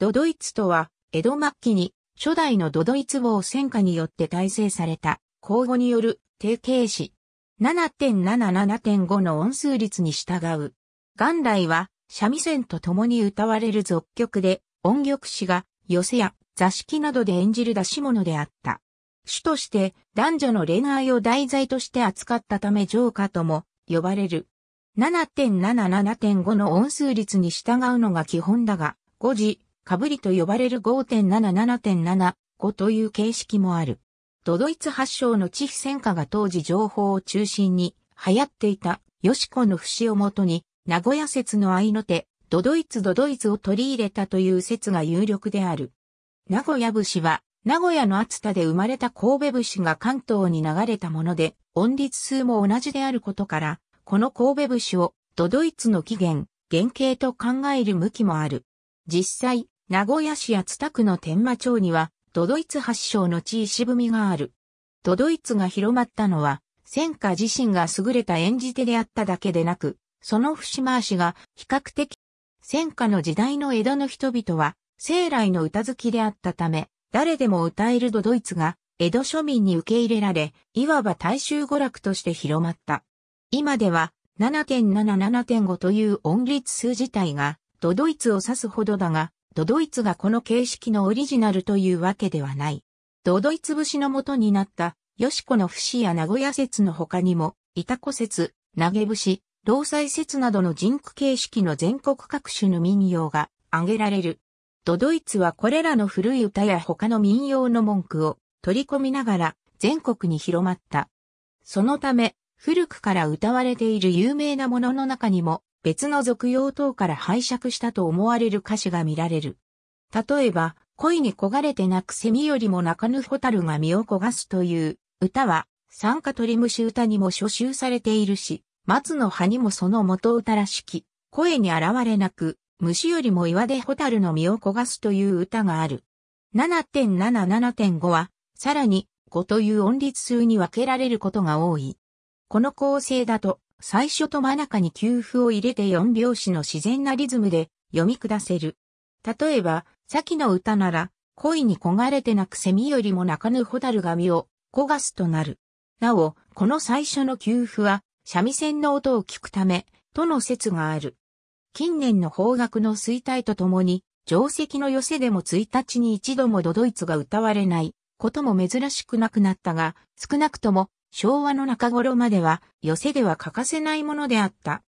ドドイツとは、江戸末期に初代のドドイツ王戦火によって大成された、皇后による定型詞。7.77.5の音数率に従う。元来は、三味線と共に歌われる俗曲で、音曲詞が寄せや座敷などで演じる出し物であった。主として男女の恋愛を題材として扱ったため上下とも呼ばれる。7.77.5の音数率に従うのが基本だが、5時、かぶりと呼ばれる5.77.75という形式もある。ドドイツ発祥の地比戦火が当時情報を中心に流行っていたヨシコの節をもとに、名古屋説の合いの手、ドドイツドドイツを取り入れたという説が有力である。名古屋節は、名古屋の厚田で生まれた神戸節が関東に流れたもので、音律数も同じであることから、この神戸節をドドイツの起源、原型と考える向きもある。実際、名古屋市厚田区の天馬町には、都ドイツ発祥の地石踏みがある。都ドイツが広まったのは、戦火自身が優れた演じ手であっただけでなく、その節回しが比較的、戦火の時代の江戸の人々は、生来の歌好きであったため、誰でも歌えるドドイツが、江戸庶民に受け入れられ、いわば大衆娯楽として広まった。今では、7.77.5という音律数自体が、ドドイツを指すほどだが、ドドイツがこの形式のオリジナルというわけではない。ドドイツ節の元になった、ヨシコの節や名古屋説の他にも、イタコ説、投げ節、労災説などの人句形式の全国各種の民謡が挙げられる。ドドイツはこれらの古い歌や他の民謡の文句を取り込みながら全国に広まった。そのため、古くから歌われている有名なものの中にも、別の俗用等から拝借したと思われる歌詞が見られる。例えば、恋に焦がれて泣く蝉よりも泣かぬ蛍が身を焦がすという歌は、酸化鳥虫歌にも初集されているし、松の葉にもその元歌らしき、声に現れなく、虫よりも岩で蛍の身を焦がすという歌がある。7.7.7.5は、さらに5という音律数に分けられることが多い。この構成だと、最初と真中に休符を入れて4拍子の自然なリズムで読み下せる。例えば、先の歌なら、恋に焦がれて泣く蝉よりも泣かぬ蛍が身を焦がすとなる。なお、この最初の休符は、三味線の音を聞くため、との説がある。近年の方角の衰退とともに、定石の寄せでも1日に一度もドドイツが歌われないことも珍しくなくなったが、少なくとも昭和の中頃までは寄せでは欠かせないものであった。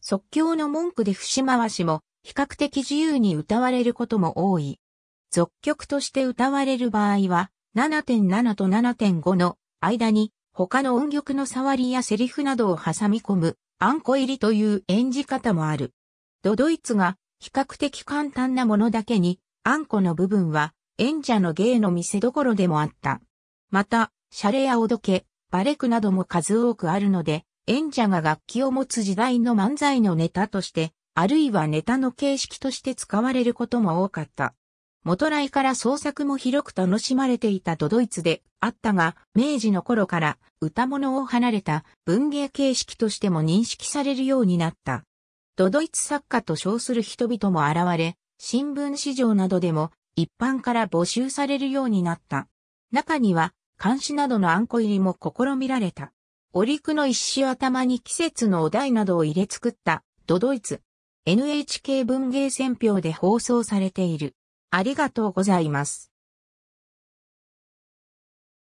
即興の文句で節回しも比較的自由に歌われることも多い。続曲として歌われる場合は7.7と7.5の間に他の音曲の触りやセリフなどを挟み込むあんこ入りという演じ方もある。ドドイツが比較的簡単なものだけに、あんこの部分は演者の芸の見せどころでもあった。また、シャレやおどけ、バレクなども数多くあるので、演者が楽器を持つ時代の漫才のネタとして、あるいはネタの形式として使われることも多かった。元来から創作も広く楽しまれていたドドイツであったが、明治の頃から歌物を離れた文芸形式としても認識されるようになった。ドドイツ作家と称する人々も現れ、新聞市場などでも一般から募集されるようになった。中には監視などのあんこ入りも試みられた。お陸の一種頭に季節のお題などを入れ作ったドドイツ。NHK 文芸選評で放送されている。ありがとうございます。